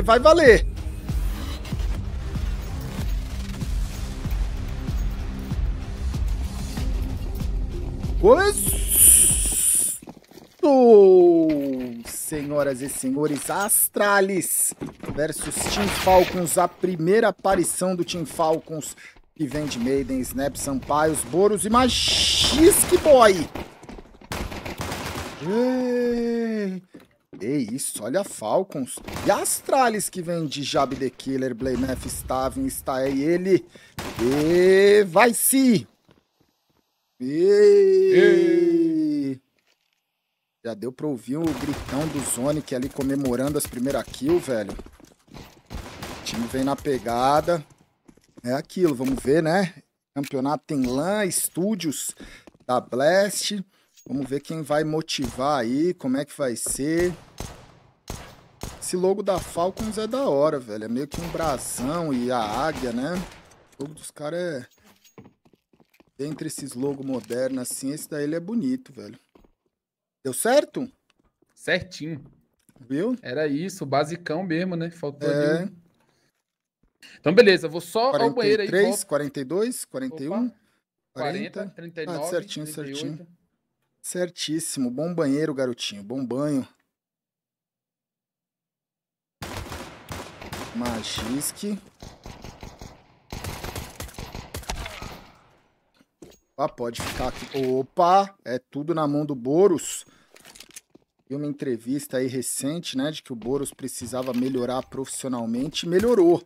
vai valer. Gosto! Senhoras e senhores, Astralis versus Team Falcons, a primeira aparição do Team Falcons, que vem de Maiden, Snap, Sampaio, Boros e mais Boy. Eee. Que isso, olha a Falcons. E a Astralis que vem de Jab the Killer, Blamef, Stavin, está aí ele. E vai se. E... Já deu pra ouvir o gritão do Sonic é ali comemorando as primeiras kill, velho. O time vem na pegada. É aquilo, vamos ver, né? Campeonato tem LAN, estúdios da Blast. Vamos ver quem vai motivar aí, como é que vai ser. Esse logo da Falcons é da hora, velho. É meio que um brasão e a águia, né? O logo dos caras é... Dentre esses logos modernos, assim, esse daí ele é bonito, velho. Deu certo? Certinho. Viu? Era isso, basicão mesmo, né? Faltou é... ali. Então, beleza, vou só 43, ao banheiro aí. 43, 42, 41, Opa, 40, 40 39, ah, certinho, 38. certinho. Certíssimo. Bom banheiro, garotinho. Bom banho. Magisque. Ah, pode ficar aqui. Opa, é tudo na mão do Boros. Vi uma entrevista aí recente, né, de que o Boros precisava melhorar profissionalmente. Melhorou.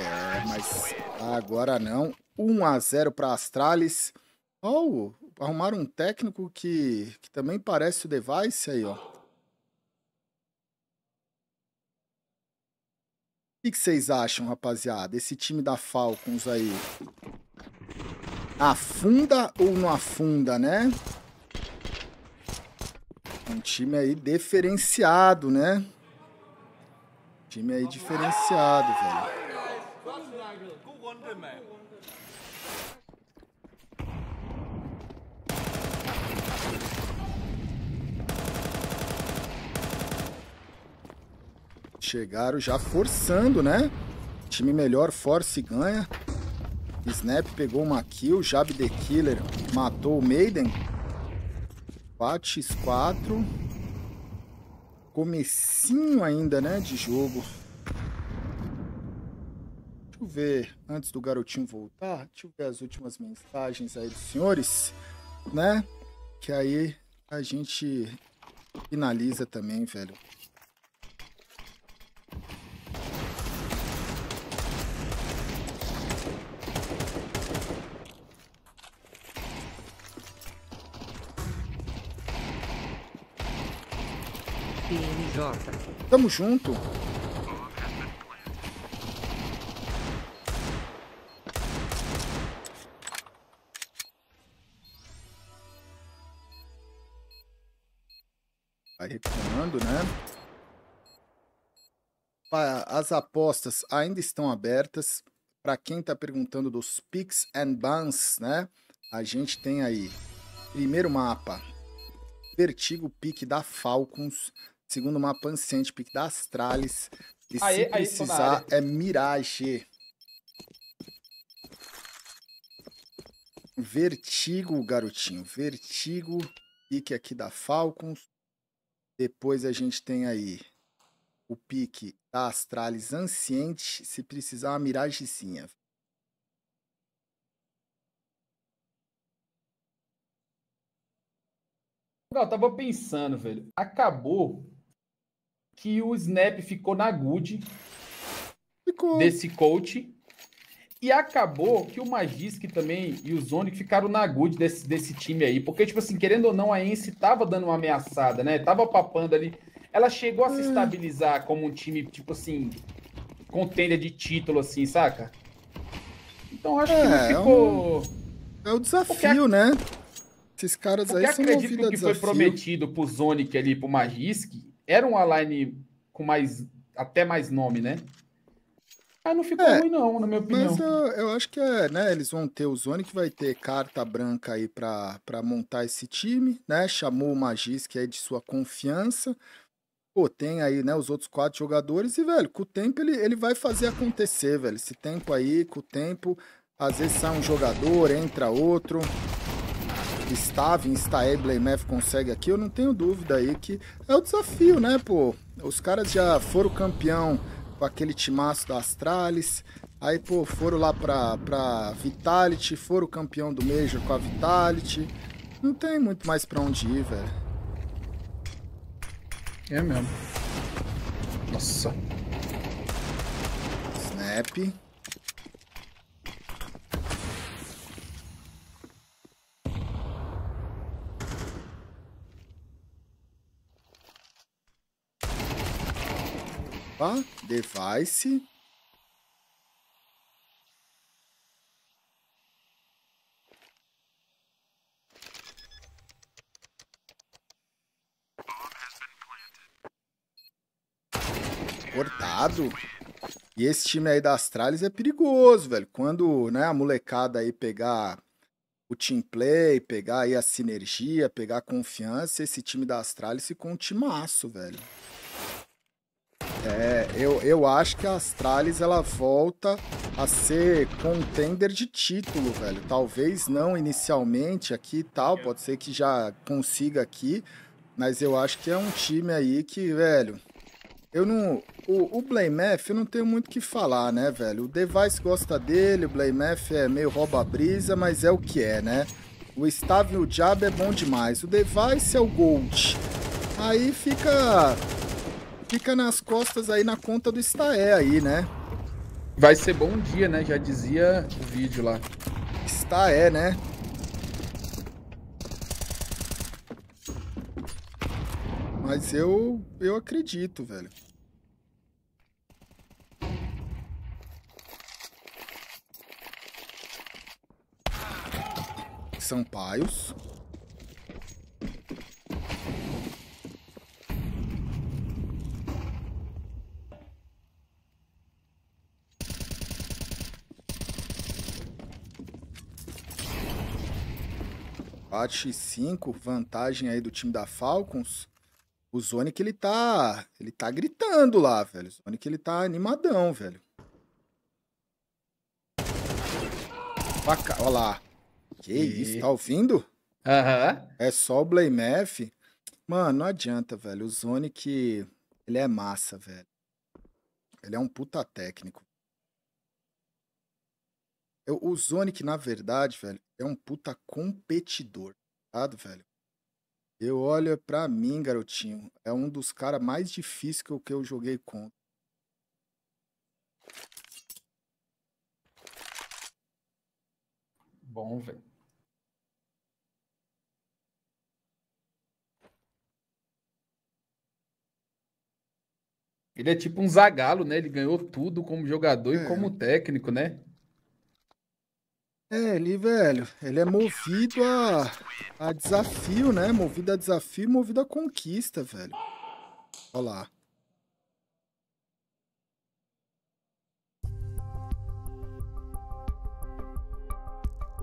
É, mas agora não. 1 a 0 para Astralis. Oh, arrumaram um técnico que, que também parece o Device aí, ó. O que vocês acham, rapaziada? Esse time da Falcons aí afunda ou não afunda, né? Um time aí diferenciado, né? Time aí diferenciado, velho. Chegaram já forçando, né? Time melhor, force e ganha. Snap pegou uma kill, Jab the Killer matou o Maiden. 4x4. Comecinho ainda, né, de jogo. Deixa eu ver, antes do garotinho voltar, deixa eu ver as últimas mensagens aí dos senhores, né? Que aí a gente finaliza também, velho. Jota. Tamo junto. Vai recuando, né? As apostas ainda estão abertas. Para quem está perguntando dos picks and bans, né? A gente tem aí primeiro mapa, Vertigo Pique da Falcons segundo o mapa pique da Astralis. E se aê, precisar, é Mirage. Vertigo, garotinho. Vertigo. Pique aqui da Falcons. Depois a gente tem aí o pique da Astralis Anciente. Se precisar, uma miragezinha. Não, eu tava pensando, velho. Acabou que o Snap ficou na good ficou. desse coach. E acabou que o Magisk também e o Zonic ficaram na good desse, desse time aí. Porque, tipo assim, querendo ou não, a Ence tava dando uma ameaçada, né? Tava papando ali. Ela chegou a se hum. estabilizar como um time, tipo assim, contenda de título, assim, saca? Então acho é, que não é, é ficou. É o um, é desafio, a... né? Esses caras porque aí são acredito que foi prometido pro Zonic ali, pro Magisk, era um align com mais até mais nome, né? Ah, não ficou é, ruim, não, na minha opinião. Mas eu, eu, acho que é, né? Eles vão ter o Zone que vai ter carta branca aí para montar esse time, né? Chamou o Magis, que é de sua confiança. Pô, tem aí, né, os outros quatro jogadores e, velho, com o tempo ele, ele vai fazer acontecer, velho. Esse tempo aí, com o tempo, às vezes sai um jogador, entra outro estava em Blamef consegue aqui, eu não tenho dúvida aí que é o desafio, né, pô? Os caras já foram campeão com aquele timaço da Astralis, aí, pô, foram lá pra, pra Vitality, foram campeão do Major com a Vitality. Não tem muito mais pra onde ir, velho. É mesmo. Nossa. Snap. Opa, device. Cortado. E esse time aí da Astralis é perigoso, velho. Quando né, a molecada aí pegar o team play, pegar aí a sinergia, pegar a confiança, esse time da Astralis fica um timaço, velho. É, eu, eu acho que a Astralis ela volta a ser contender de título, velho. Talvez não inicialmente aqui e tal, pode ser que já consiga aqui, mas eu acho que é um time aí que, velho. Eu não. O, o eu não tenho muito o que falar, né, velho? O Device gosta dele, o Blamef é meio rouba-brisa, mas é o que é, né? O Stav e o Jab é bom demais. O Device é o Gold. Aí fica fica nas costas aí, na conta do Staé aí, né? Vai ser bom dia, né? Já dizia o vídeo lá. Staé, né? Mas eu, eu acredito, velho. são Paios. 4x5, vantagem aí do time da Falcons. O Zonic, ele tá, ele tá gritando lá, velho. O Zonic, ele tá animadão, velho. Vaca... Olha lá. Que e... isso, tá ouvindo? Aham. Uhum. É só o Blamef. Mano, não adianta, velho. O Zonic, ele é massa, velho. Ele é um puta técnico. Eu, o Zonic, na verdade, velho, é um puta competidor, tá, velho? Eu olho pra mim, garotinho. É um dos caras mais difíceis que eu, que eu joguei contra. Bom, velho. Ele é tipo um zagalo, né? Ele ganhou tudo como jogador é. e como técnico, né? É, ele, velho, ele é movido a, a desafio, né? Movido a desafio, movido a conquista, velho. Olha lá.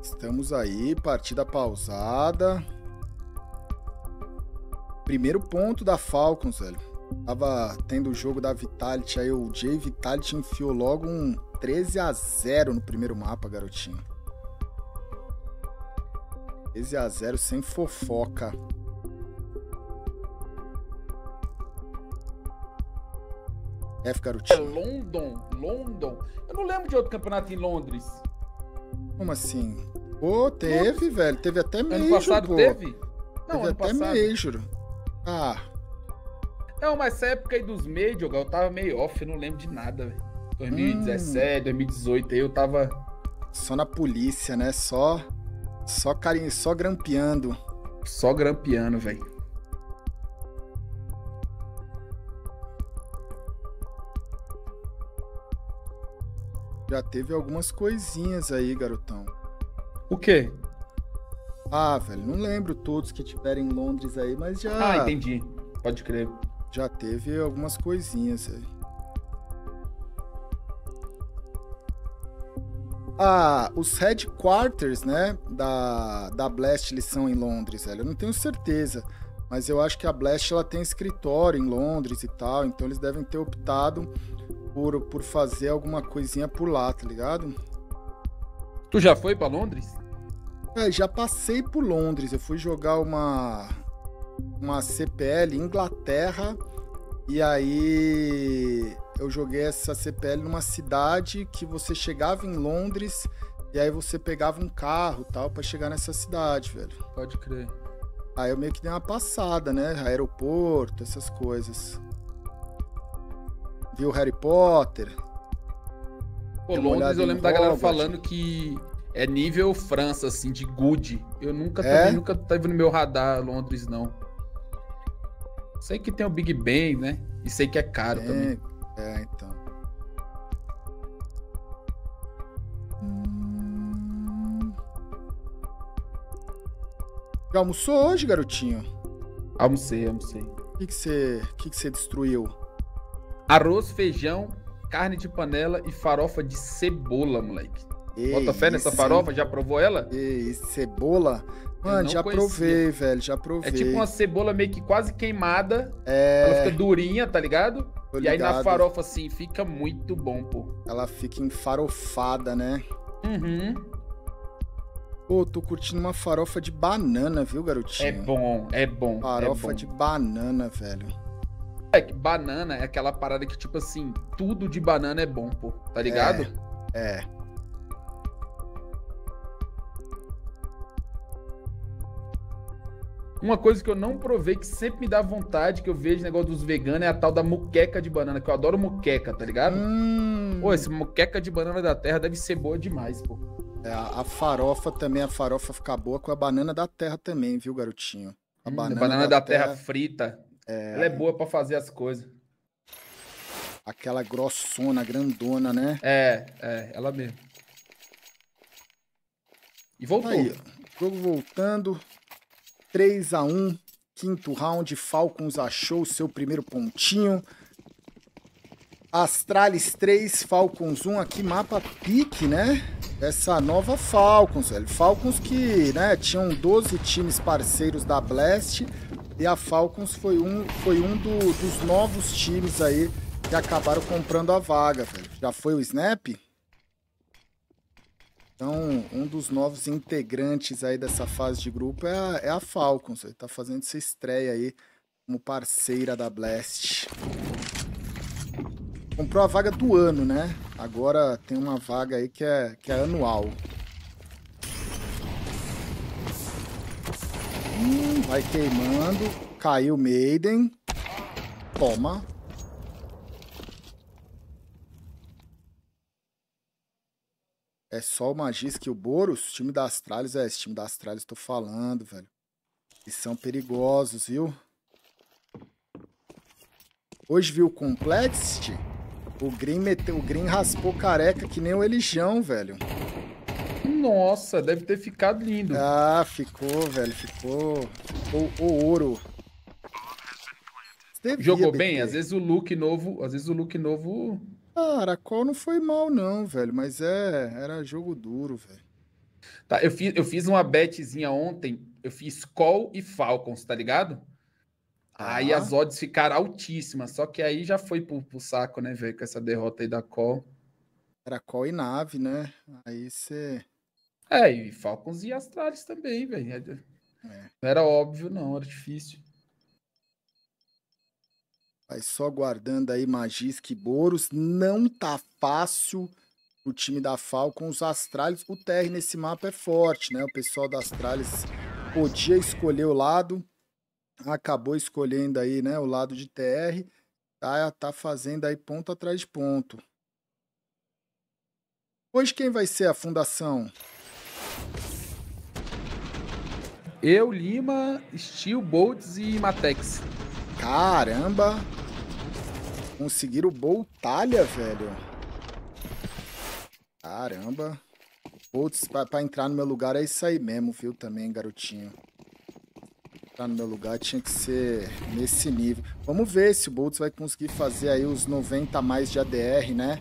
Estamos aí, partida pausada. Primeiro ponto da Falcons, velho. Tava tendo o jogo da Vitality, aí o Jay Vitality enfiou logo um 13 a 0 no primeiro mapa, garotinho. 13 é a 0 sem fofoca. F Garotinho. É London, London. Eu não lembro de outro campeonato em Londres. Como assim? Pô, teve, Londres. velho. Teve até ano Major, passado pô. teve? Não, teve até passado. Major. Ah. Não, mas essa época aí dos Major, eu tava meio off, eu não lembro de nada, velho. 2017, hum. 2018, aí eu tava... Só na polícia, né? Só... Só carinho, só grampeando. Só grampeando, velho. Já teve algumas coisinhas aí, garotão. O quê? Ah, velho, não lembro todos que tiveram em Londres aí, mas já. Ah, entendi. Pode crer. Já teve algumas coisinhas aí. a, os headquarters né, da, da Blast eles são em Londres, velho. Eu não tenho certeza, mas eu acho que a Blast ela tem escritório em Londres e tal, então eles devem ter optado por, por fazer alguma coisinha por lá, tá ligado? Tu já foi para Londres? É, já passei por Londres. Eu fui jogar uma, uma CPL Inglaterra e aí eu joguei essa CPL numa cidade que você chegava em Londres e aí você pegava um carro tal para chegar nessa cidade, velho. Pode crer. Aí eu meio que dei uma passada, né? Aeroporto, essas coisas. Viu Harry Potter? Pô, Londres eu lembro da galera falando que é nível França, assim, de good. Eu nunca, é? também, nunca teve no meu radar Londres, não. Sei que tem o Big Ben, né? E sei que é caro é. também. É, então. Hum... Já almoçou hoje, garotinho? Almocei, almocei. O que você que que que destruiu? Arroz, feijão, carne de panela e farofa de cebola, moleque. Ei, Bota fé nessa farofa? Já provou ela? Ei, cebola? Mano, já conhecia. provei, velho, já provei. É tipo uma cebola meio que quase queimada. É. Ela fica durinha, tá ligado? e aí na farofa, assim, fica muito bom, pô. Ela fica enfarofada, né? Uhum. Pô, tô curtindo uma farofa de banana, viu, garotinho? É bom, é bom. É farofa é bom. de banana, velho. É, que banana é aquela parada que, tipo assim, tudo de banana é bom, pô. Tá ligado? É. é. Uma coisa que eu não provei, que sempre me dá vontade, que eu vejo negócio dos veganos, é a tal da muqueca de banana, que eu adoro muqueca, tá ligado? Hum. Pô, essa muqueca de banana da terra deve ser boa demais, pô. É, a farofa também, a farofa fica boa com a banana da terra também, viu, garotinho? A hum, banana, banana da, da terra, terra, frita. É... Ela é boa para fazer as coisas. Aquela grossona, grandona, né? É, é, ela mesmo. E voltou. Aí, jogo voltando. 3 a 1 quinto round, Falcons achou o seu primeiro pontinho. Astralis 3, Falcons 1, aqui mapa pique, né? Essa nova Falcons, velho. Falcons que, né, tinham 12 times parceiros da Blast e a Falcons foi um, foi um do, dos novos times aí que acabaram comprando a vaga, velho. Já foi o Snap? Então, um dos novos integrantes aí dessa fase de grupo é a, é a Falcons. Ele tá fazendo essa estreia aí como parceira da Blast. Comprou a vaga do ano, né? Agora tem uma vaga aí que é, que é anual. Hum, vai queimando. Caiu Maiden. Toma. é só o Magis que o Boros, time da Astralis, é, esse time da Astralis tô falando, velho. E são perigosos, viu? Hoje viu o Complexity? O Green, meteu, o Green raspou careca que nem o Elijão, velho. Nossa, deve ter ficado lindo. Ah, ficou, velho, ficou. o ouro. Devia, Jogou bem? Às vezes o look novo, às vezes o look novo Cara, a Call não foi mal, não, velho. Mas é. Era jogo duro, velho. Tá, eu fiz, eu fiz uma betzinha ontem. Eu fiz Call e Falcons, tá ligado? Ah. Aí as odds ficaram altíssimas. Só que aí já foi pro, pro saco, né, velho? Com essa derrota aí da Call. Era Call e nave, né? Aí você. É, e Falcons e Astralis também, velho. É. Não era óbvio, não, era difícil. Vai só guardando aí Magisk e Boros. Não tá fácil o time da FAL com os Astralis. O TR nesse mapa é forte, né? O pessoal da Astralis podia escolher o lado. Acabou escolhendo aí, né? O lado de TR. Tá, tá fazendo aí ponto atrás de ponto. Hoje quem vai ser a fundação? Eu, Lima, Steel, Boltz e Matex. Caramba! Conseguiram Boltalha, velho. Caramba. Boltz, pra, pra, entrar no meu lugar é isso aí mesmo, viu? Também, garotinho. Entrar no meu lugar tinha que ser nesse nível. Vamos ver se o Boltz vai conseguir fazer aí os 90 mais de ADR, né?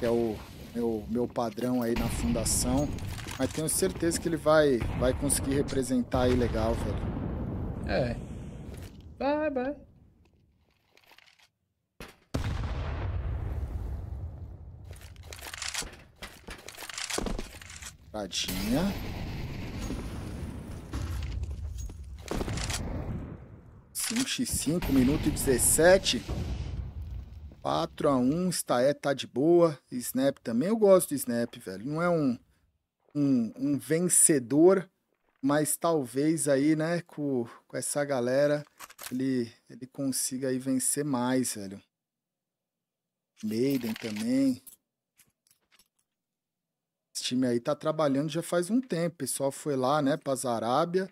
Que é o meu, meu padrão aí na fundação. Mas tenho certeza que ele vai, vai conseguir representar aí legal, velho. É. Vai, vai. Tadinha. Cinco x 5 minuto e 17. 4 a 1 está é, tá de boa. Snap também eu gosto de Snap, velho. Não é um, um, um vencedor, mas talvez aí, né, com, com essa galera, ele, ele consiga aí vencer mais, velho. Maiden também time aí tá trabalhando já faz um tempo. O pessoal foi lá, né, pra Arábia.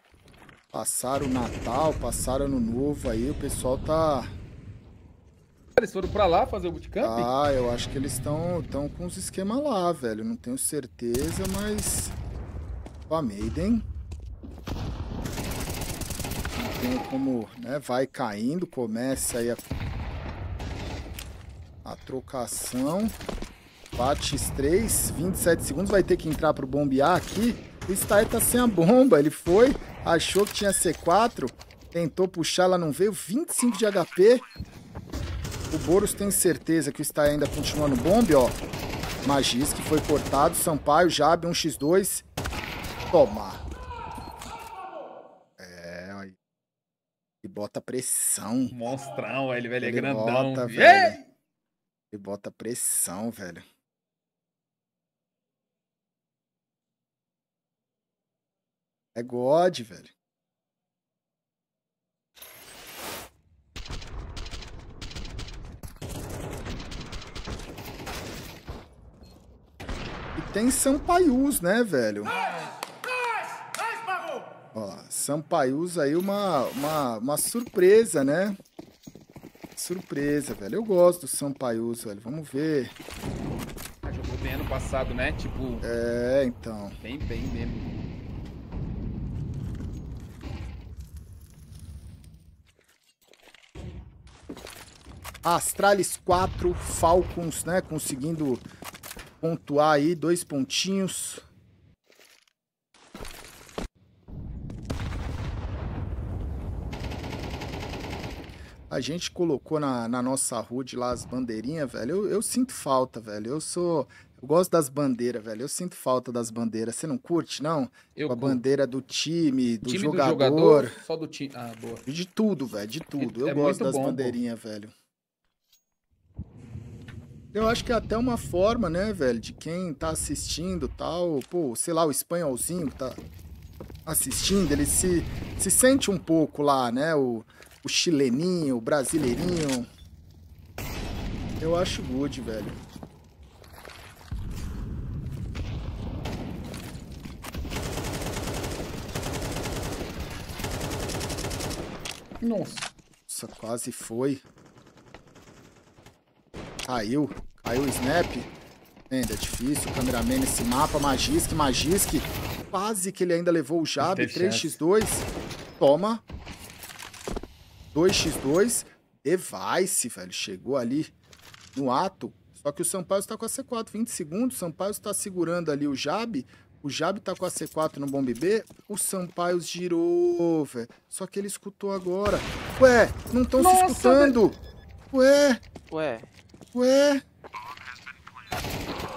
Passaram o Natal, passaram Ano Novo aí. O pessoal tá... Eles foram pra lá fazer o bootcamp? Ah, eu acho que eles estão tão com os esquemas lá, velho. Não tenho certeza, mas... Opa, Maiden. Não tenho como, né, vai caindo. Começa aí a... A trocação. Bate X3, 27 segundos, vai ter que entrar pro bombear aqui. O Stair tá sem a bomba, ele foi, achou que tinha C4, tentou puxar, ela não veio, 25 de HP. O Boros tem certeza que o Stair ainda continua no bombe, ó. Magis que foi cortado, Sampaio, Jab, 1x2. Toma. É, aí. E bota pressão. Monstrão, é ele velho, ele é grandão. Bota, velho. Ele bota pressão, velho. É God, velho. E tem Sampaius, né, velho? Ó, Sampaius aí uma, uma, uma surpresa, né? Surpresa, velho. Eu gosto do Sampaius, velho. Vamos ver. Jogou bem ano passado, né? Tipo... É, então. Bem, bem mesmo. Astralis 4, Falcons, né? Conseguindo pontuar aí, dois pontinhos. A gente colocou na, na nossa de lá as bandeirinhas, velho. Eu, eu sinto falta, velho. Eu sou. Eu gosto das bandeiras, velho. Eu sinto falta das bandeiras. Você não curte, não? Eu Com a bandeira do time, do time jogador. Do jogador. Só do time. Ah, boa. De tudo, velho. De tudo. É eu é gosto das bandeirinhas, velho. Eu acho que é até uma forma, né, velho, de quem tá assistindo tal, pô, sei lá, o espanholzinho que tá assistindo, ele se, se sente um pouco lá, né, o, o chileninho, o brasileirinho. Eu acho good, velho. Nossa. Nossa, quase foi. Caiu. Caiu o snap. Ainda é difícil. Cameraman nesse mapa. Magisk, Magisk. Quase que ele ainda levou o jab. 3x2. Toma. 2x2. Device, velho. Chegou ali no ato. Só que o Sampaio está com a C4. 20 segundos. O Sampaio está segurando ali o jab. O Jab tá com a C4 no bomb B, o Sampaio girou, velho. Só que ele escutou agora. Ué, não estão se escutando. Ué. Ué. Ué?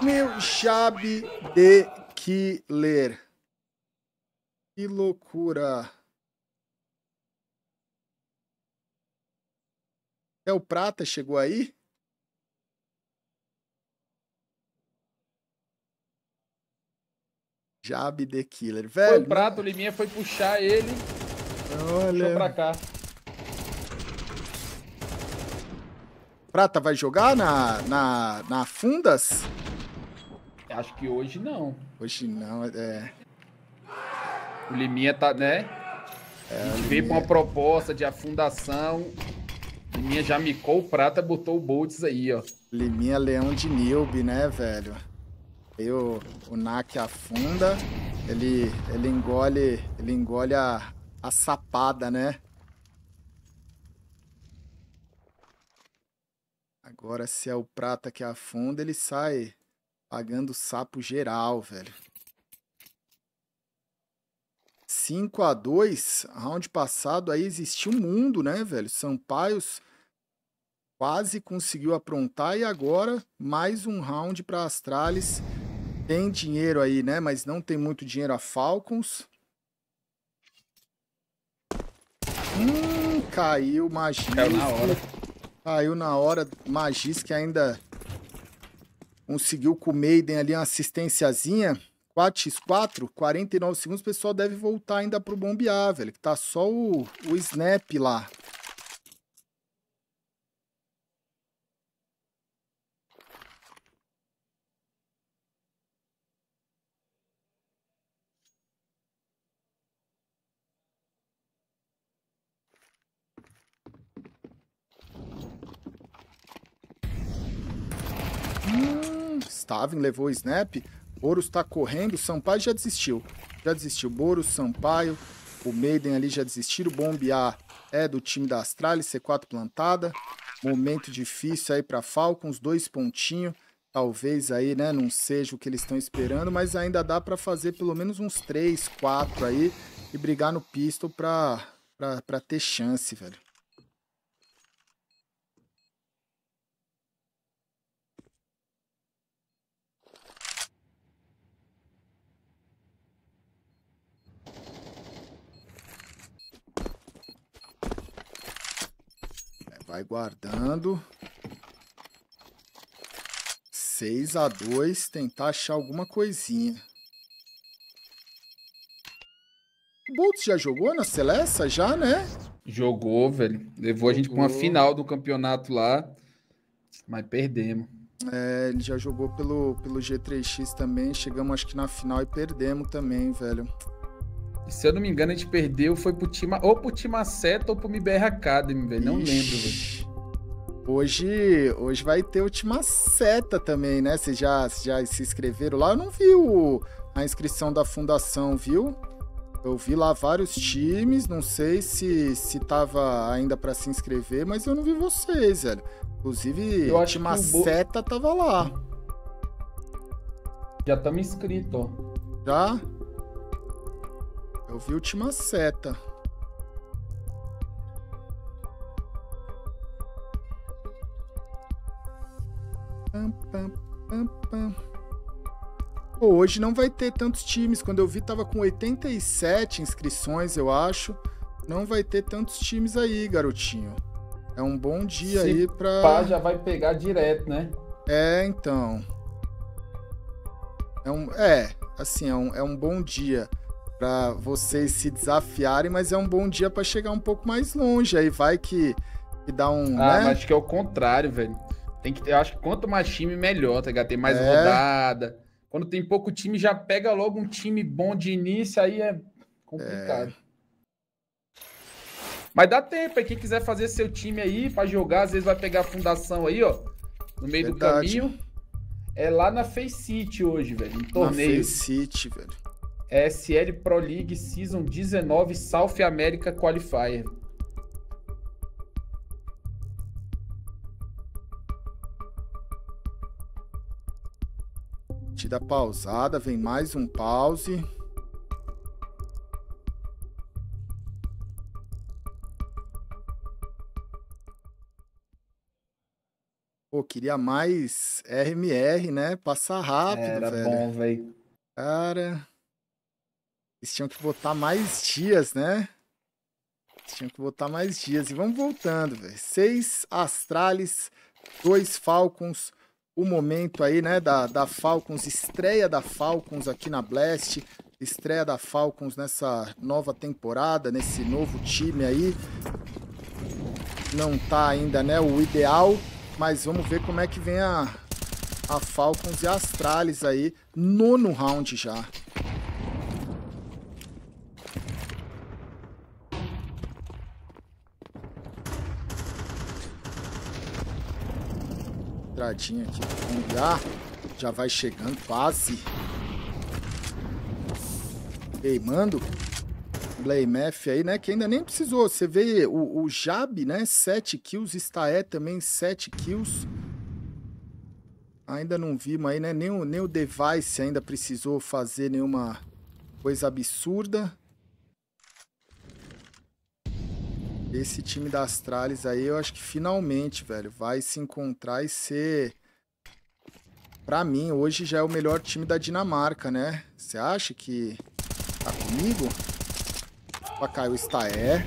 Meu chave de killer. Que loucura. É o Prata chegou aí? Jabe The Killer, velho. Foi o Prato o Liminha foi puxar ele. Olha. Puxou pra cá. Prata vai jogar na, na, na Fundas? Acho que hoje não. Hoje não, é. O Liminha tá, né? É, a gente veio com uma proposta de afundação. Liminha já micou o Prata, botou o Boltz aí, ó. Liminha Leão de Nilbe, né, velho? Aí o, o Nak afunda, ele, ele engole, ele engole a, a sapada, né? Agora, se é o prata que afunda, ele sai pagando sapo geral, velho. 5 a 2 round passado aí existiu um mundo, né, velho? Sampaios quase conseguiu aprontar e agora mais um round para Astralis. Tem dinheiro aí, né? Mas não tem muito dinheiro a Falcons. Hum, caiu magia. Caiu na hora. Caiu na hora, Magis que ainda conseguiu com o Maiden ali uma assistênciazinha. 4x4, 49 segundos, o pessoal deve voltar ainda pro bombear, velho. Que tá só o, o snap lá. Staven levou o snap, Boros está correndo, Sampaio já desistiu. Já desistiu Boros, Sampaio, o Maiden ali já desistiram, Bombear é do time da Astralis, C4 plantada. Momento difícil aí para Falcons, dois pontinhos. Talvez aí, né, não seja o que eles estão esperando, mas ainda dá para fazer pelo menos uns 3, 4 aí e brigar no pistol para ter chance, velho. Vai guardando. 6 a 2, tentar achar alguma coisinha. O Boltz já jogou na Celeste? Já, né? Jogou, velho. Levou jogou. a gente para uma final do campeonato lá, mas perdemos. É, ele já jogou pelo, pelo G3X também. Chegamos acho que na final e perdemos também, velho. Se eu não me engano, a gente perdeu, foi pro Tima, ou pro Tima Seta ou pro MBR Academy, velho. Não lembro, velho. Hoje, hoje vai ter o Tima Seta também, né? Vocês já, já se inscreveram lá? Eu não vi o, a inscrição da fundação, viu? Eu vi lá vários times, não sei se, se tava ainda para se inscrever, mas eu não vi vocês, velho. Inclusive, eu o Maceta Bo... tava lá. Já estamos inscrito, ó. Já? Eu vi última seta. Pam, pam, pam, pam. Pô, hoje não vai ter tantos times. Quando eu vi, tava com 87 inscrições, eu acho. Não vai ter tantos times aí, garotinho. É um bom dia Se aí pra. Pá, já vai pegar direto, né? É, então. É, um, é assim, é um, é um bom dia para vocês se desafiarem, mas é um bom dia para chegar um pouco mais longe. Aí vai que, que dá um. Ah, né? acho que é o contrário, velho. Tem que, eu acho que quanto mais time, melhor, tá ligado? Tem mais é. rodada. Quando tem pouco time, já pega logo um time bom de início, aí é complicado. É. Mas dá tempo, aí quem quiser fazer seu time aí para jogar, às vezes vai pegar a fundação aí, ó, no meio Verdade. do caminho. É lá na Face City hoje, velho, um torneio. Na Face City, velho. SL Pro League Season 19 South America Qualifier. Tira pausada, vem mais um pause. Pô, queria mais RMR, né? Passar rápido, Era velho. bom, velho. Cara... Eles tinham que botar mais dias, né? Eles tinham que botar mais dias. E vamos voltando, velho. Seis Astrales, dois Falcons. O momento aí, né, da, da Falcons, estreia da Falcons aqui na Blast estreia da Falcons nessa nova temporada, nesse novo time aí. Não tá ainda, né, o ideal, mas vamos ver como é que vem a, a Falcons e a Astralis aí, nono round já. estradinha aqui pra olhar. Já vai chegando quase. Queimando. Blamef aí, né? Que ainda nem precisou. Você vê o, o Jab, né? 7 kills. Staé também 7 kills. Ainda não vimos aí, né? Nem o, nem o Device ainda precisou fazer nenhuma coisa absurda. esse time da Astralis aí, eu acho que finalmente, velho, vai se encontrar e ser... Pra mim, hoje já é o melhor time da Dinamarca, né? Você acha que tá comigo? Opa, caiu Staé.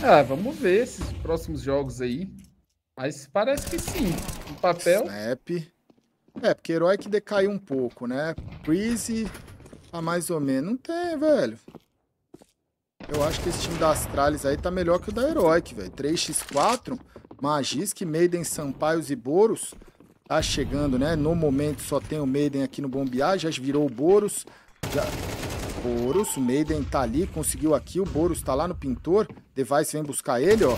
Ah, vamos ver esses próximos jogos aí. Mas parece que sim. No papel... Snap. É, porque herói que decaiu um pouco, né? Breezy, tá mais ou menos. Não tem, velho. Eu acho que esse time da Astralis aí tá melhor que o da Heroic, velho. 3x4, Magisk, Maiden, Sampaios e Boros. Tá chegando, né? No momento só tem o Maiden aqui no bombear, já virou o Boros. Já... Boros, o Maiden tá ali, conseguiu aqui, o Boros tá lá no pintor. Device vem buscar ele, ó.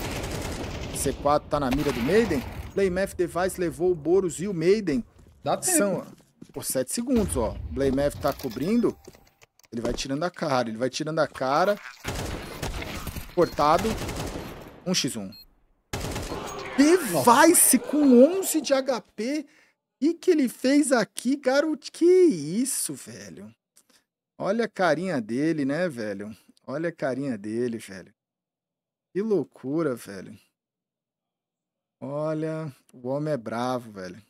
C4 tá na mira do Maiden. Playmath Device levou o Boros e o Maiden. Dá tempo. São... Por 7 segundos, ó. Blamef tá cobrindo. Ele vai tirando a cara, ele vai tirando a cara. Cortado. 1x1. Device com 11 de HP. E que ele fez aqui, garoto? Que isso, velho. Olha a carinha dele, né, velho? Olha a carinha dele, velho. Que loucura, velho. Olha, o homem é bravo, velho.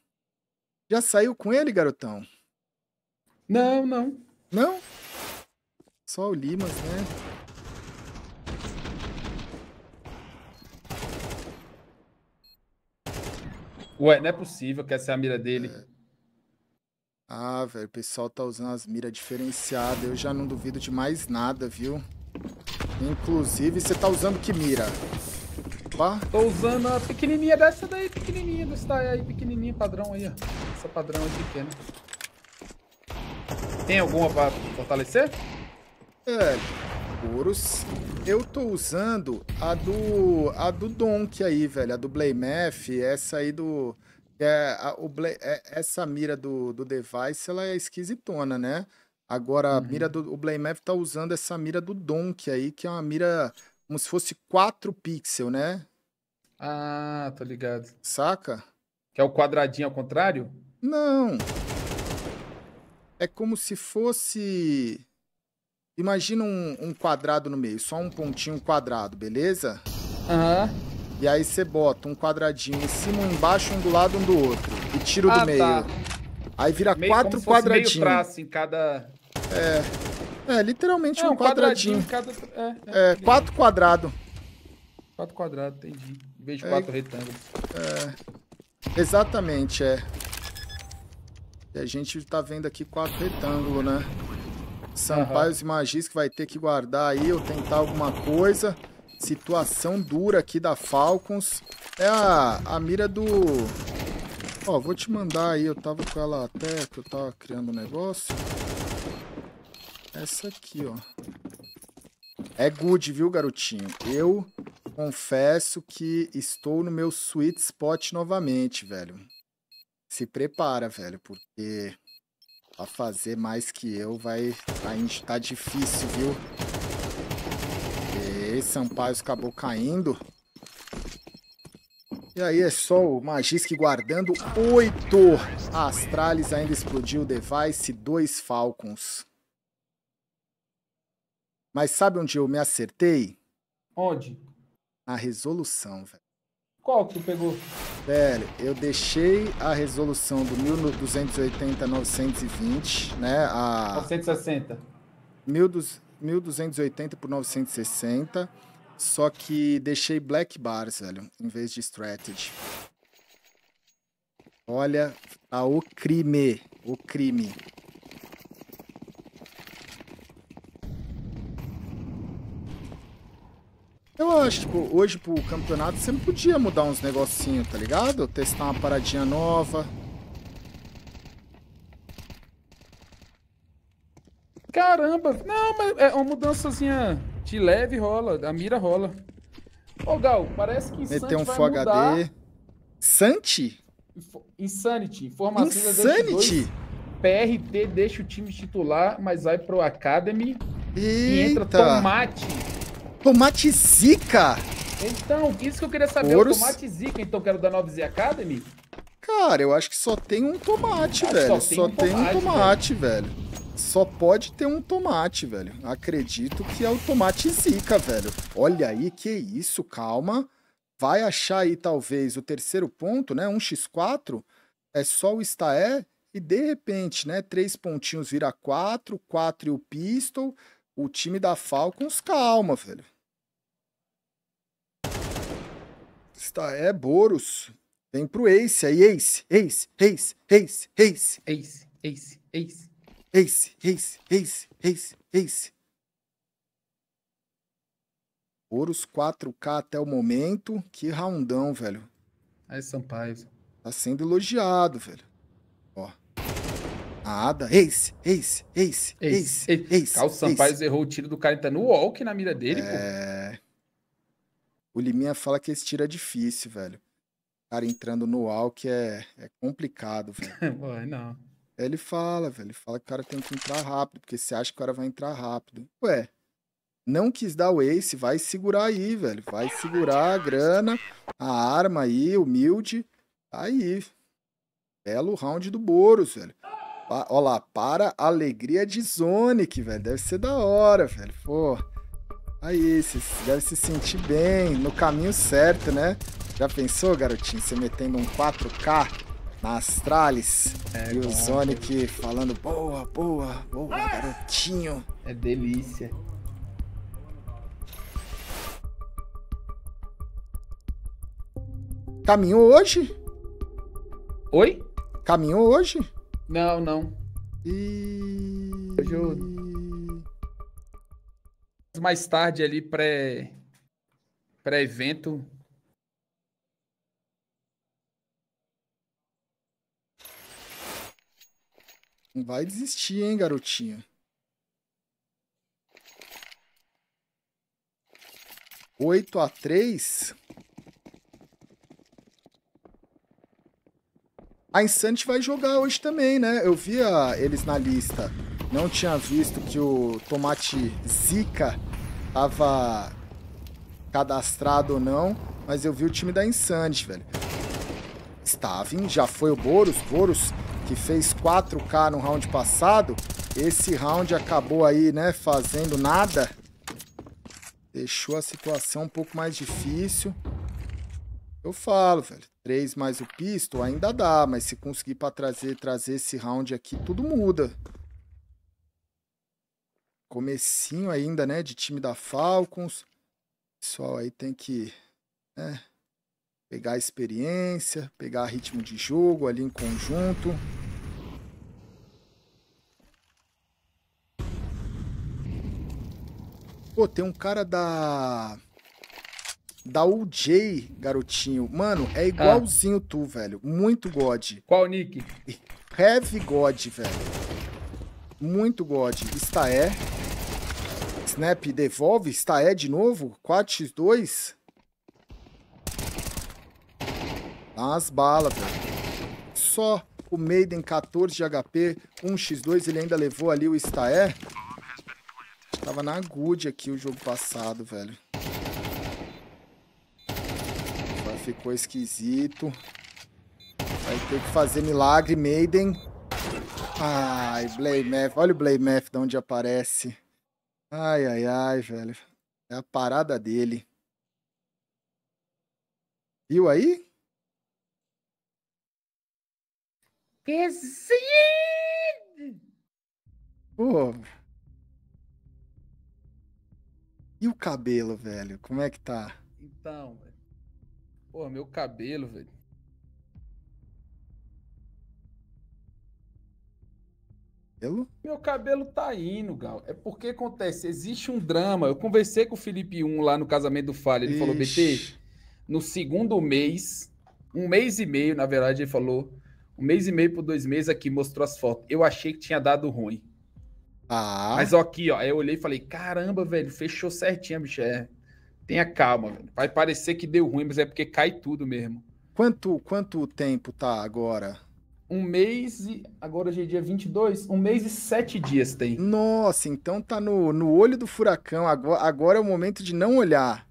Já saiu com ele, garotão? Não, não. Não? Só o Limas, né? Ué, não é possível que essa é a mira dele. É. Ah, velho, o pessoal tá usando as miras diferenciadas. Eu já não duvido de mais nada, viu? Inclusive, você tá usando que mira? Opa. Tô usando a pequenininha dessa daí, pequenininha do style aí, pequenininha padrão aí, ó. Essa padrão aí pequena. Tem alguma pra fortalecer? É, Ouros. Eu tô usando a do a do Donk aí, velho, a do Blamef, essa aí do é, a, o Blay, é, essa mira do, do device, ela é esquisitona, né? Agora a mira uhum. do o Blamef tá usando essa mira do Donk aí, que é uma mira como se fosse 4 pixel, né? Ah, tô ligado. Saca? Que é o quadradinho ao contrário? Não. É como se fosse Imagina um, um, quadrado no meio, só um pontinho quadrado, beleza? Aham. Uhum. E aí você bota um quadradinho em cima, um embaixo, um do lado, um do outro. E tira ah, do tá. meio. Tá. Aí vira meio quatro como quadradinhos. meio traço em cada... É, é literalmente é, um, um quadradinho. quadradinho. Cada... É, é, é quatro quadrados. Quatro quadrados, entendi. Em vez de é, quatro retângulos. É, exatamente, é. E a gente tá vendo aqui quatro retângulos, né? Sampaio uhum. Magis que vai ter que guardar aí ou tentar alguma coisa. Situação dura aqui da Falcons. É a, a mira do... Ó, vou te mandar aí. Eu tava com ela até que eu tava criando um negócio. Essa aqui, ó. É good, viu, garotinho? Eu confesso que estou no meu sweet spot novamente, velho. Se prepara, velho, porque Pra fazer mais que eu vai... Tá, tá difícil, viu? E Sampaio acabou caindo. E aí é só o Magisk guardando oito Astralis ainda explodiu o device, dois Falcons. Mas sabe onde eu me acertei? Onde? Na resolução, velho. Qual que tu pegou? Velho, eu deixei a resolução do 1280-920, né? A... 960. 1280 por 960, só que deixei black bars, velho, em vez de strategy. Olha, ah, o crime, o crime. Eu acho, tipo, hoje pro campeonato você não podia mudar uns negocinhos, tá ligado? Testar uma paradinha nova. Caramba! Não, mas é uma mudançazinha de leve rola, a mira rola. Ô, Gal, parece que Meter um Full HD. Santi? Insanity. Informações Insanity? PRT deixa o time titular, mas vai pro Academy. Eita. E entra Tomate Tomate Zika? Então, isso que eu queria saber, Ouros... É o Tomate Zika, então, que era da Nova Z Academy? Cara, eu acho que só tem um tomate, velho. Só, tem, só um, tem tomate, um tomate, velho. velho. Só pode ter um tomate, velho. Acredito que é o tomate Zika, velho. Olha aí, que isso, calma. Vai achar aí, talvez, o terceiro ponto, né? Um x4. É só o Staé e de repente, né, três pontinhos vira quatro, quatro e o Pistol, o time da Falcons, calma, velho. Está, é Boros. Vem pro Ace aí, Ace, Ace, Ace, Ace, Ace. Ace, Ace, Ace. Ace, Ace, Ace, Ace, Ace. boros 4K até o momento. Que roundão, velho. Aí, Sampaio. Tá sendo elogiado, velho. Ó. A Ada. Ace, Ace, Ace, Ace, Ace. o Sampaio errou o tiro do cara, tá no walk na mira dele, é... pô. É. O Liminha fala que esse tiro é difícil, velho. Cara, entrando no walk é, é complicado, velho. É, não. ele fala, velho. Ele fala que o cara tem que entrar rápido, porque você acha que o cara vai entrar rápido. Ué, não quis dar o ace, vai segurar aí, velho. Vai segurar a grana, a arma aí, humilde. Aí. Belo round do Boros, velho. Olha lá, para a alegria de Zonic, velho. Deve ser da hora, velho. Pô. Aí, você deve se sentir bem, no caminho certo, né? Já pensou, garotinho, você metendo um 4K na Astralis? É, e o Zonic falando, boa, boa, boa, garotinho. É delícia. Caminhou hoje? Oi? Caminhou hoje? Não, não. E... Hoje eu mais tarde ali, pré, pré-evento. Não vai desistir, hein, garotinha? Oito a três. A Insanity vai jogar hoje também, né? Eu via eles na lista. Não tinha visto que o Tomate Zika tava cadastrado ou não, mas eu vi o time da Insanity, velho. Stavin, já foi o Boros, Boros que fez 4K no round passado, esse round acabou aí, né, fazendo nada. Deixou a situação um pouco mais difícil. Eu falo, velho, 3 mais o pistol ainda dá, mas se conseguir para trazer, trazer esse round aqui, tudo muda comecinho ainda, né, de time da Falcons. Pessoal aí tem que né, pegar experiência, pegar ritmo de jogo ali em conjunto. Pô, tem um cara da da UJ, garotinho. Mano, é ah. igualzinho ah. tu, velho. Muito God. Qual nick? Heavy God, velho. Muito God. Está é snap devolve, está é de novo, 4x2. As balas, velho. Só o Maiden 14 de HP, 1x2, ele ainda levou ali o Staé. Tava na good aqui o jogo passado, velho. Agora ficou esquisito. Vai ter que fazer milagre, Maiden. Ai, Blame Olha o Blame de onde aparece. Ai, ai, ai, velho. É a parada dele. Viu aí? Pesado! Pô. E o cabelo, velho? Como é que tá? Então, velho. Pô, meu cabelo, velho. cabelo? Meu cabelo tá indo, Gal. É porque acontece, existe um drama. Eu conversei com o Felipe 1 lá no casamento do Falha. Ele Ixi. falou, BT, no segundo mês, um mês e meio, na verdade, ele falou, um mês e meio por dois meses aqui, mostrou as fotos. Eu achei que tinha dado ruim. Ah. Mas ó, aqui, ó, eu olhei e falei, caramba, velho, fechou certinho, bicho. É, tenha calma, velho. Vai parecer que deu ruim, mas é porque cai tudo mesmo. Quanto, quanto tempo tá agora? um mês e. Agora hoje é dia 22? Um mês e sete dias tem. Nossa, então tá no, no olho do furacão. Agora, agora é o momento de não olhar.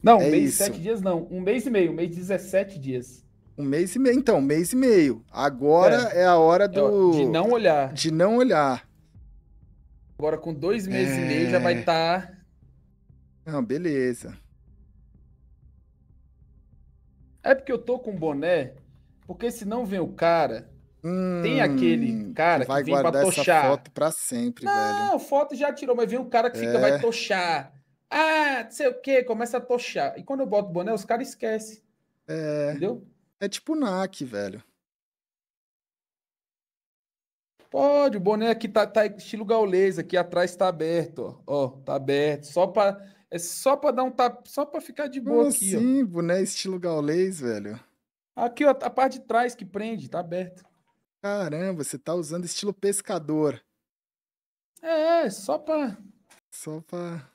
Não, é um mês isso. e sete dias não. Um mês e meio. Um mês e 17 dias. Um mês e meio. Então, um mês e meio. Agora é, é a hora é, do. De não olhar. De não olhar. Agora com dois é. meses é... e meio já vai estar. Tá... Não, beleza. É porque eu tô com boné porque se não vem o cara. Hum, tem aquele cara que, vai vem guardar pra tochar. Essa foto pra sempre, não, velho. foto já tirou, mas vem um cara que fica, é. vai tochar. Ah, não sei o quê, começa a tochar. E quando eu boto o boné, os caras esquecem. É. Entendeu? É tipo NAC, velho. Pode, o boné aqui tá, tá estilo gaulês, aqui atrás tá aberto, ó. Ó, tá aberto. Só pra, é só pra dar um tapa, só pra ficar de boa Como aqui, assim, ó. boné estilo gaulês, velho? Aqui, ó, a parte de trás que prende, tá aberta. Caramba, você tá usando estilo pescador. É, só pra. Só pra.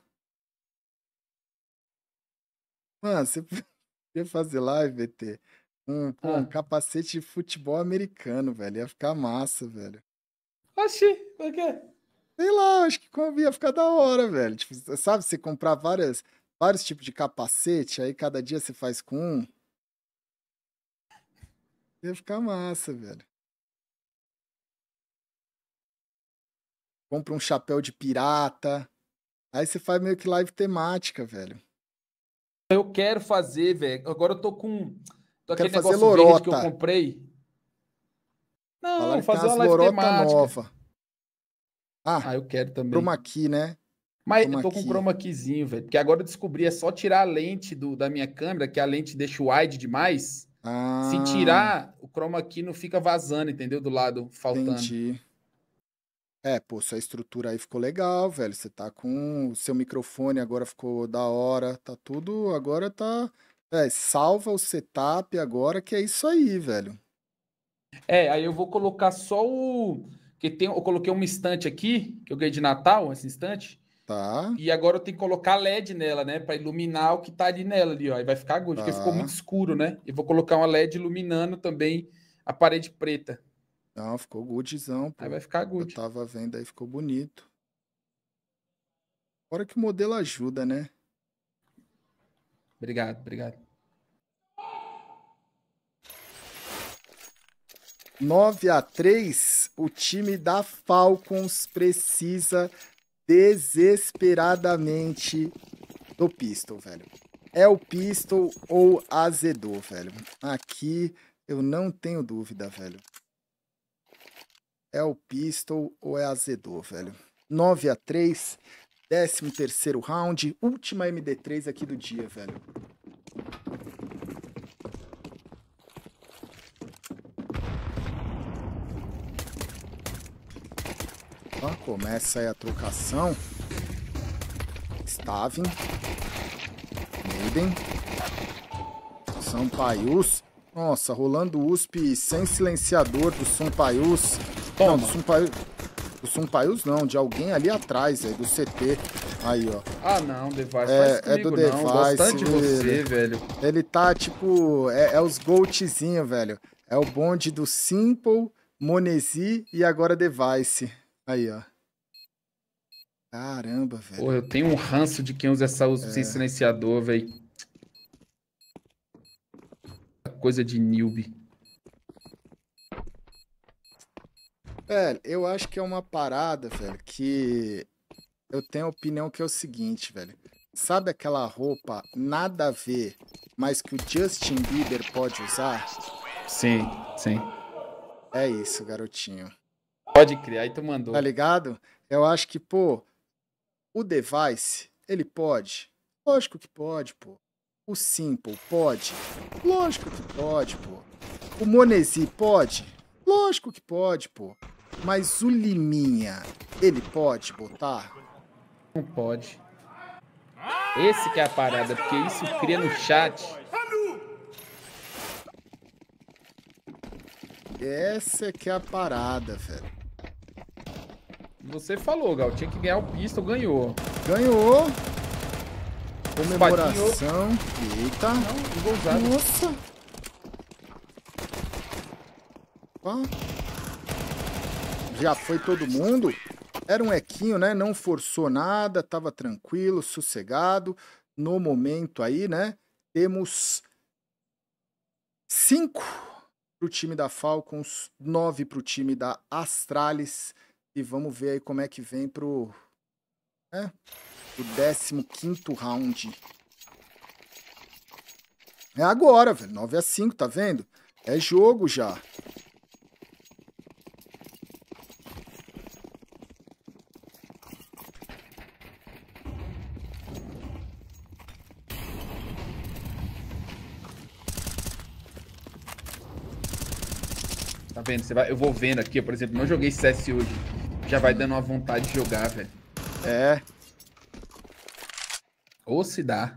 Mano, você podia fazer live, BT. Um, ah. um, capacete de futebol americano, velho. Ia ficar massa, velho. Oxi, por quê? Sei lá, acho que ia ficar da hora, velho. Tipo, sabe, você comprar várias, vários tipos de capacete, aí cada dia você faz com um. Ia ficar massa, velho. Compra um chapéu de pirata. Aí você faz meio que live temática, velho. Eu quero fazer, velho. Agora eu tô com. Tô quero fazer lorota. que eu comprei. Não, Falaram fazer uma live lorota temática. nova. Ah, ah, eu quero também. Chroma aqui, né? Mas chroma eu tô com um chroma keyzinho, velho. Porque agora eu descobri, é só tirar a lente do, da minha câmera, que a lente deixa wide demais. Ah. Se tirar, o chroma aqui não fica vazando, entendeu? Do lado faltando. Entendi. É, pô, sua estrutura aí ficou legal, velho. Você tá com o seu microfone agora ficou da hora, tá tudo, agora tá, é, salva o setup agora que é isso aí, velho. É, aí eu vou colocar só o que tem, eu coloquei uma estante aqui que eu ganhei de Natal, esse instante. Tá. E agora eu tenho que colocar LED nela, né? Para iluminar o que tá ali nela ali, ó. E vai ficar good, tá. porque ficou muito escuro, né? E vou colocar uma LED iluminando também a parede preta. Não, ficou goodzão, pô. Aí vai ficar good. Eu tava vendo aí, ficou bonito. Fora que o modelo ajuda, né? Obrigado, obrigado. 9 a 3, o time da Falcons precisa desesperadamente do Pistol, velho. É o Pistol ou azedou, velho. Aqui eu não tenho dúvida, velho. É o Pistol ou é azedou, velho. 9 a 3 13 terceiro round, última MD3 aqui do dia, velho. Opa, começa aí a trocação. Stavin. Maiden. Sampaius. Nossa, rolando USP sem silenciador do Sampaius. Não, do Sampaius. Do Sampaius não, de alguém ali atrás, aí, do CT. Aí, ó. Ah, não, Device. É, é do Device. Não. Bastante você, velho. Ele tá, tipo, é, é os Goltzinho, velho. É o bonde do Simple, Monesi e agora Device. Aí, ó. Caramba, velho. Porra, eu tenho um ranço de quem usa essa uso é. sem silenciador, velho. Coisa de newbie. Velho, eu acho que é uma parada, velho, que eu tenho a opinião que é o seguinte, velho. Sabe aquela roupa nada a ver, mas que o Justin Bieber pode usar? Sim, sim. É isso, garotinho. Pode criar, aí tu mandou. Tá ligado? Eu acho que, pô, o device, ele pode. Lógico que pode, pô. O Simple pode. Lógico que pode, pô. O Monesi pode. Lógico que pode, pô. Mas o Liminha, ele pode botar? Não pode. Esse que é a parada, porque isso cria no chat. Essa é que é a parada, velho. Você falou, Gal, tinha que ganhar o pistol, ganhou. Ganhou. Comemoração. Espadinho. Eita. Não, Nossa. Opa. Já foi todo mundo. Era um equinho, né? Não forçou nada, tava tranquilo, sossegado. No momento aí, né? Temos cinco para o time da Falcons, nove para o time da Astralis. E vamos ver aí como é que vem pro. É, o 15 round. É agora, velho. 9 a 5, tá vendo? É jogo já. Tá vendo? Você vai, eu vou vendo aqui, por exemplo, não joguei CS hoje. Já vai dando uma vontade de jogar, velho. É. Ou se dá.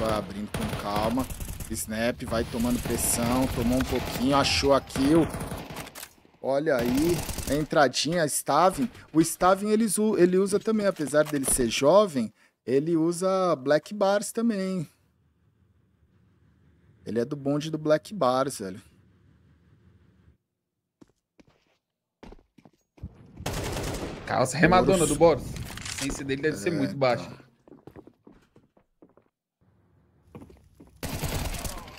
Vai abrindo com calma. Snap vai tomando pressão, tomou um pouquinho, achou a kill. Olha aí, a entradinha, a Stavin. O Stavin eles, ele usa também, apesar dele ser jovem, ele usa Black Bars também. Ele é do bonde do Black Bars, velho. Calça remadona do Boros. A ciência dele deve é, ser muito é, baixa. Então.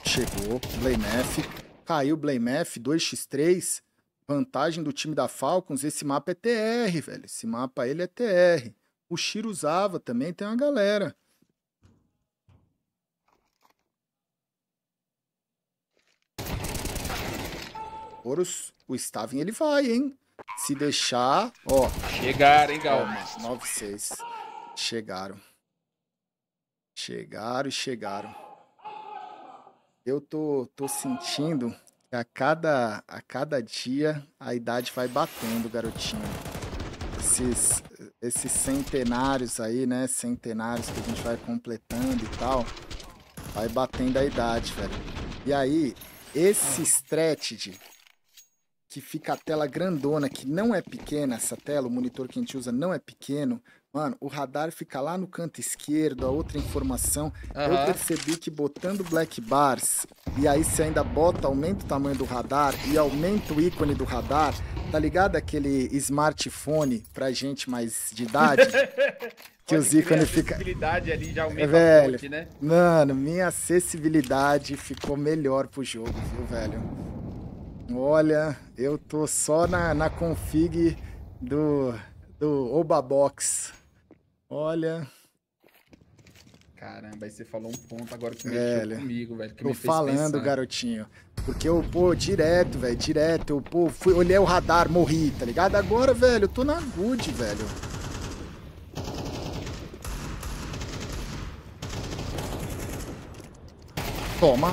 Chegou, Blamef. Caiu Blamef, 2x3 vantagem do time da Falcons, esse mapa é TR, velho. Esse mapa ele é TR. O Shiro usava também, tem uma galera. Horus, o Staven ele vai, hein? Se deixar, ó. Chegaram, hein, Galma? 9-6. É, chegaram. Chegaram e chegaram. Eu tô, tô sentindo a cada, a cada dia a idade vai batendo, garotinho. Esses, esses centenários aí, né? Centenários que a gente vai completando e tal. Vai batendo a idade, velho. E aí, esse de que fica a tela grandona, que não é pequena, essa tela, o monitor que a gente usa não é pequeno, Mano, o radar fica lá no canto esquerdo, a outra informação. Uhum. Eu percebi que botando black bars, e aí se ainda bota, aumenta o tamanho do radar e aumenta o ícone do radar, tá ligado aquele smartphone pra gente mais de idade? que os ícones ficam. ali já aumenta é, velho, monte, né? Mano, minha acessibilidade ficou melhor pro jogo, viu, velho? Olha, eu tô só na, na config do, do Oba Box. Olha. Caramba, aí você falou um ponto agora que é, mexeu comigo, velho. Que tô falando, pensar. garotinho. Porque eu, pô, direto, velho, direto. Eu, pô, fui, olhei o radar, morri, tá ligado? Agora, velho, eu tô na good, velho. Toma,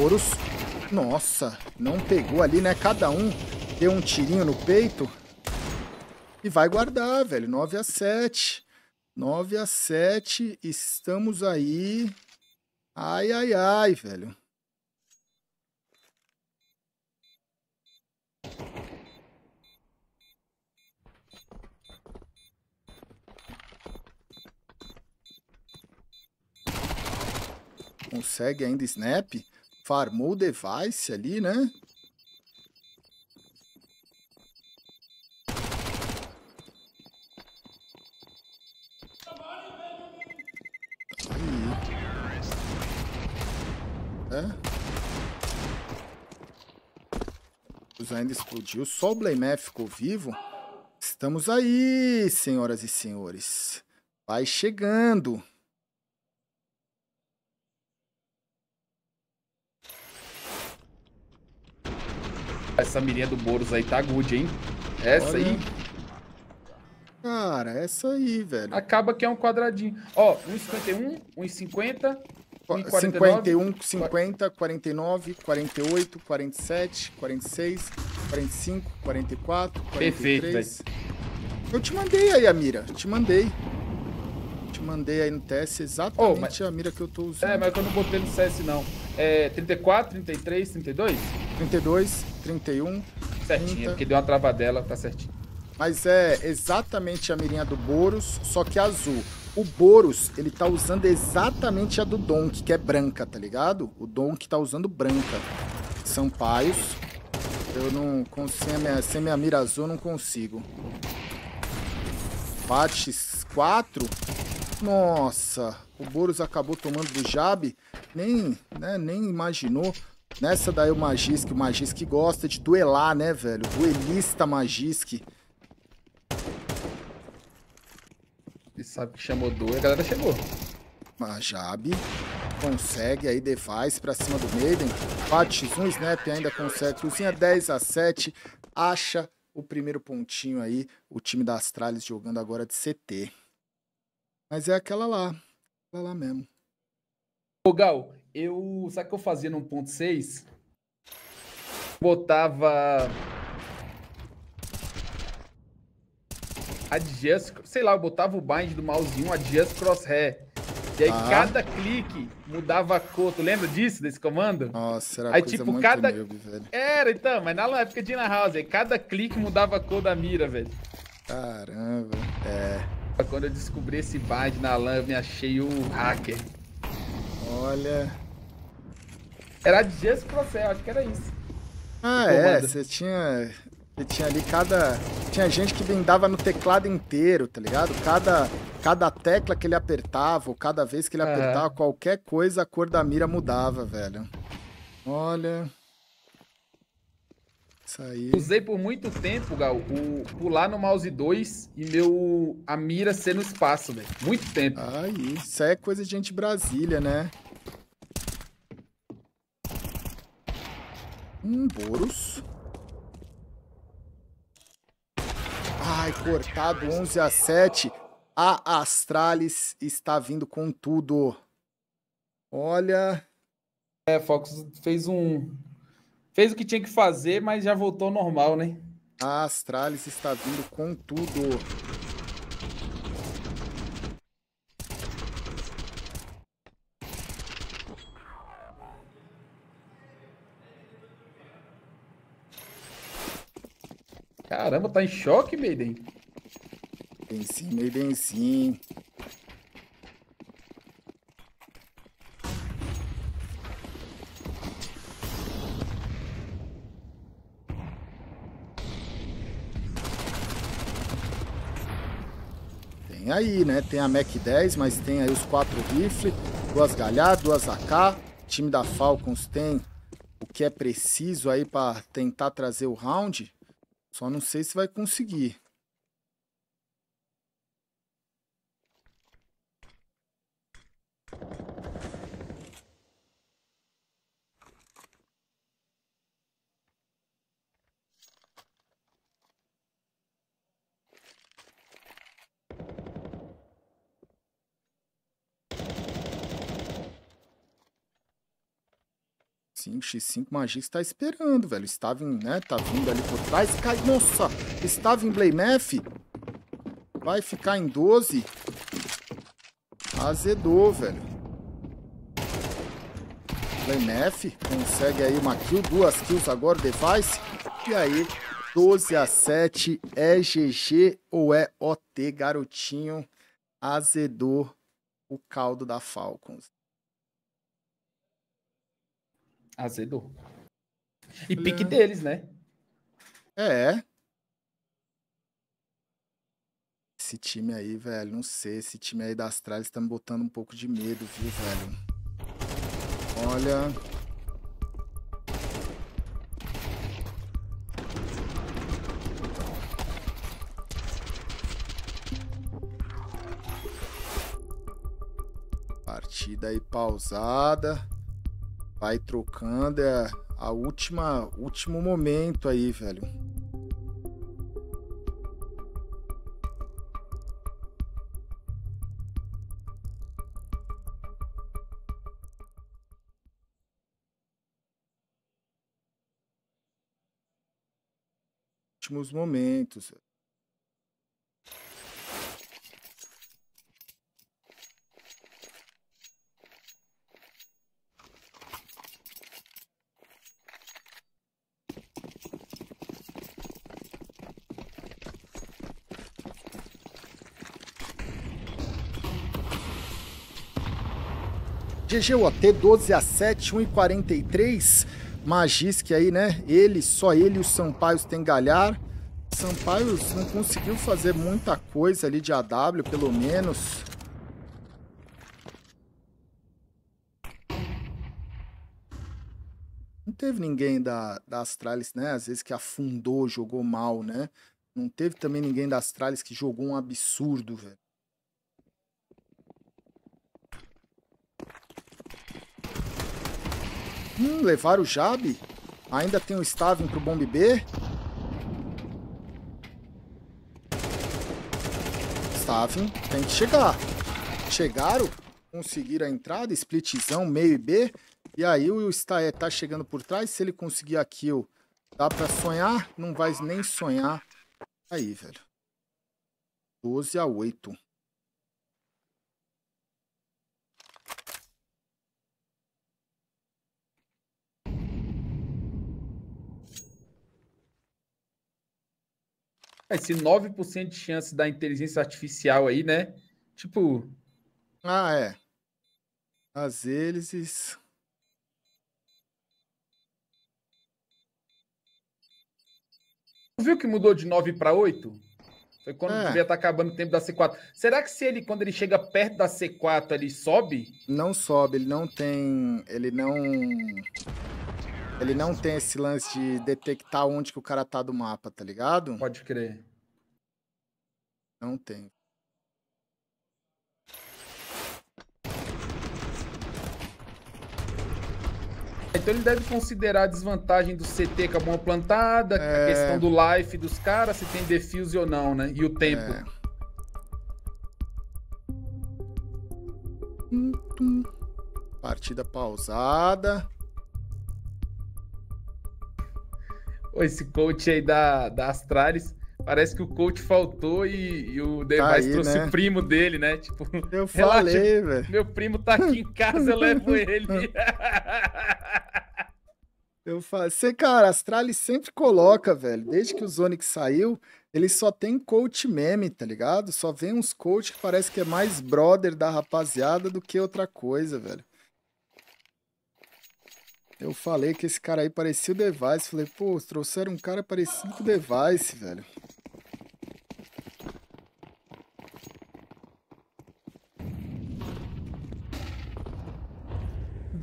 ouros. Nossa, não pegou ali, né? Cada um deu um tirinho no peito. E vai guardar, velho. 9 a 7. 9 a 7, estamos aí. Ai, ai, ai, velho. Consegue ainda snap? Farmou o device ali, né? nada. Né? ainda explodiu. Só o Blamef ficou vivo. Estamos aí, senhoras e senhores. Vai chegando. Essa mirinha do Boros aí tá good, hein? Essa Olha. aí. Cara, essa aí, velho. Acaba que é um quadradinho. Ó, 1,51, 1,50, 51, 50, 49, 48, 47, 46, 45, 44, 43. Perfeito, Eu te mandei aí a mira, te mandei. Te mandei aí no TS exatamente oh, mas... a mira que eu tô usando. É, mas eu não botei no CS não. É 34, 33, 32? 32, 31. Certinho, 30. porque deu uma travadela, tá certinho. Mas é exatamente a mirinha do Boros, só que azul o Boros, ele tá usando exatamente a do Donk, que é branca, tá ligado? O Donk tá usando branca. Sampaios. Eu não... Com, sem, a minha, sem minha mira azul, não consigo. Patches 4. Nossa, o Boros acabou tomando do Jab. Nem, né, nem imaginou. Nessa daí o Magisk, o Magisk gosta de duelar, né, velho? Duelista Magisk. Sabe que chamou dois, a galera chegou. Majab consegue aí Device pra cima do Maiden. 4x1, Snap ainda consegue. Cruzinha 10x7, acha o primeiro pontinho aí. O time da Astralis jogando agora de CT. Mas é aquela lá, aquela lá mesmo. Ô Gal, eu, sabe o que eu fazia no 1.6? Botava adjust, sei lá, eu botava o bind do 1, adjust crosshair. E aí ah. cada clique mudava a cor. Tu lembra disso, desse comando? Nossa, era aí, coisa tipo, muito cada... Noob, velho. Era, então, mas na época de na House, aí cada clique mudava a cor da mira, velho. Caramba, é. Quando eu descobri esse bind na LAN, eu me achei o um hacker. Olha... Era adjust crosshair, acho que era isso. Ah, é, você tinha e tinha ali cada... Tinha gente que vendava no teclado inteiro, tá ligado? Cada, cada tecla que ele apertava, ou cada vez que ele é. apertava qualquer coisa, a cor da mira mudava, velho. Olha... Isso aí. Usei por muito tempo, Gal, o pular no mouse 2 e meu a mira ser no espaço, velho. Muito tempo. Aí, isso é coisa de gente Brasília, né? Um Boros. Ai, cortado 11 a 7. A Astralis está vindo com tudo. Olha. É, Fox fez um. Fez o que tinha que fazer, mas já voltou normal, né? A Astralis está vindo com tudo. Caramba, tá em choque, Maiden. Bem sim, Maiden sim. Tem aí, né? Tem a Mac 10, mas tem aí os quatro rifles, duas galhadas, duas AK. O time da Falcons tem o que é preciso aí para tentar trazer o round. Só não sei se vai conseguir. um X5 magia está esperando, velho. Estava em, né? Tá vindo ali por trás. Cai, nossa! Estava em Blamef. Vai ficar em 12. Azedou, velho. Blamef consegue aí uma kill, duas kills agora, Device. E aí, 12 a 7 é GG ou é OT, garotinho? Azedou o caldo da Falcons. Azedou. E Olha... pique deles, né? É. Esse time aí, velho, não sei. Esse time aí da Astralis tá me botando um pouco de medo, viu, velho? Olha. Partida aí pausada vai trocando é a última último momento aí, velho. Últimos momentos. GGOT 12 a 7, 1 e 43. Magisk aí, né? Ele, só ele e o Sampaio tem galhar. Sampaio não conseguiu fazer muita coisa ali de AW, pelo menos. Não teve ninguém da, da Astralis, né? Às vezes que afundou, jogou mal, né? Não teve também ninguém da Astralis que jogou um absurdo, velho. Hum, levaram o Jab? Ainda tem o Stavin pro Bomb B? Stavin tem que chegar. Chegaram, conseguiram a entrada, splitzão, meio e B. E aí o Staé tá chegando por trás, se ele conseguir a kill, dá pra sonhar? Não vai nem sonhar. Aí, velho. 12 a 8. Ah, esse 9% de chance da inteligência artificial aí, né? Tipo. Ah, é. Às vezes. Viu que mudou de 9 para 8? Foi quando é. devia estar tá acabando o tempo da C4. Será que se ele, quando ele chega perto da C4, ele sobe? Não sobe, ele não tem. Ele não. Ele não tem esse lance de detectar onde que o cara tá do mapa, tá ligado? Pode crer. Não tem. Então ele deve considerar a desvantagem do CT com a bomba plantada, é... a questão do life dos caras, se tem defuse ou não, né? E o tempo. É... Partida pausada. esse coach aí da, da Astralis. Parece que o coach faltou e, e o Device tá trouxe né? o primo dele, né? Tipo, eu falei, velho. Meu primo tá aqui em casa, eu levo ele. eu falei, você, cara, a Astralis sempre coloca, velho. Desde que o Zonic saiu, ele só tem coach meme, tá ligado? Só vem uns coach que parece que é mais brother da rapaziada do que outra coisa, velho. Eu falei que esse cara aí parecia o Device. Falei, pô, trouxeram um cara parecido com o Device, velho.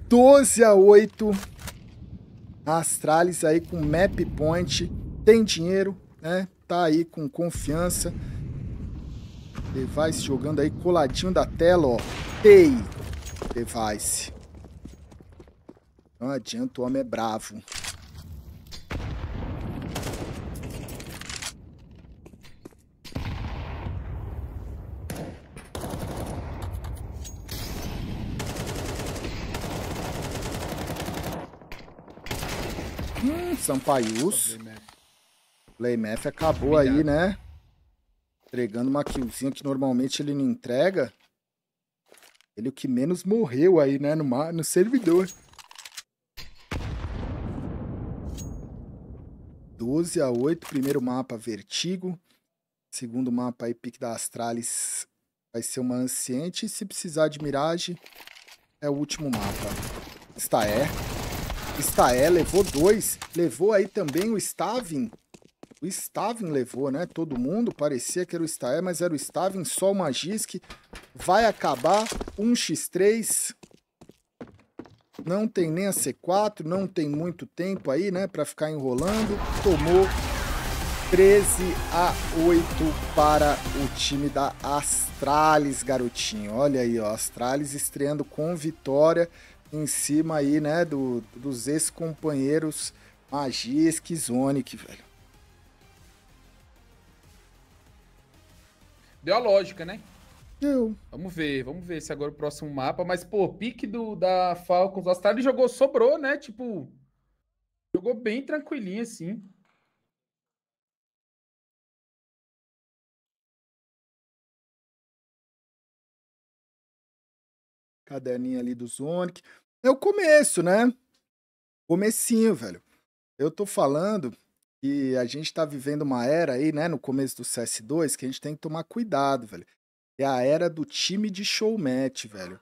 Doze a 8 Astralis aí com map point. Tem dinheiro, né? Tá aí com confiança. Device jogando aí coladinho da tela, ó. Ei, Device. Não adianta, o homem é bravo. Hum, Sampaius. Playmath acabou Obrigado. aí, né? Entregando uma killzinha que normalmente ele não entrega. Ele é o que menos morreu aí, né? No, no servidor. 12 a 8. Primeiro mapa, Vertigo. Segundo mapa, aí, Pique da Astralis. Vai ser uma Anciente. E se precisar de Mirage, é o último mapa. Está é. Está é, levou dois. Levou aí também o Stavin. O Stavin levou, né? Todo mundo parecia que era o Staé, mas era o Stavin, só o Magisk. Vai acabar 1x3 não tem nem a C4, não tem muito tempo aí, né, para ficar enrolando. Tomou 13 a 8 para o time da Astralis, garotinho. Olha aí, ó, Astralis estreando com vitória em cima aí, né, do, dos ex-companheiros Magisk e Zonic, velho. Deu a lógica, né? Eu. Vamos ver, vamos ver se agora o próximo mapa. Mas, pô, pique do, da Falcons. Lá jogou, sobrou, né? Tipo, jogou bem tranquilinho, assim. Caderninho ali do Zonic. É o começo, né? Comecinho, velho. Eu tô falando que a gente tá vivendo uma era aí, né? No começo do CS2, que a gente tem que tomar cuidado, velho é a era do time de showmatch, velho.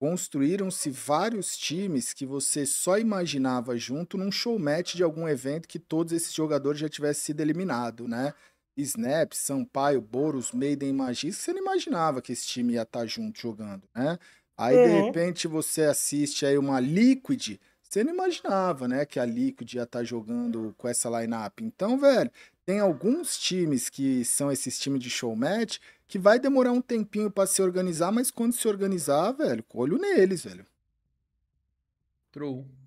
Construíram-se vários times que você só imaginava junto num showmatch de algum evento que todos esses jogadores já tivessem sido eliminados, né? Snap, Sampaio, Boros, Maiden, Magis, você não imaginava que esse time ia estar tá junto jogando, né? Aí, uhum. de repente, você assiste aí uma Liquid, você não imaginava, né, que a Liquid ia estar tá jogando com essa lineup. Então, velho, tem alguns times que são esses times de showmatch que vai demorar um tempinho para se organizar, mas quando se organizar, velho, olho neles, velho. True.